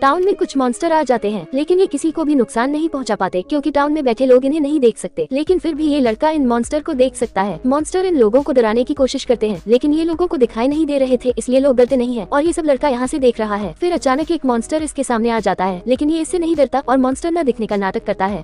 town में कुछ monster आ जाते हैं लेकिन ये किसी को भी नुकसान नहीं पहुंचा पाते क्योंकि टाउन में बैठे लोग इन्हें नहीं देख सकते लेकिन फिर भी ये लड़का इन मॉन्स्टर को देख सकता है मॉन्स्टर इन लोगों को डराने की कोशिश करते हैं लेकिन ये लोगों को दिखाई नहीं दे रहे थे इसलिए लोग डरते नहीं है और ये सब लड़का यहाँ ऐसी देख रहा है फिर अचानक एक मॉन्स्टर इसके सामने आ जाता है लेकिन ये इससे नहीं डरता और मॉन्स्टर न दिखने का नाटक करता है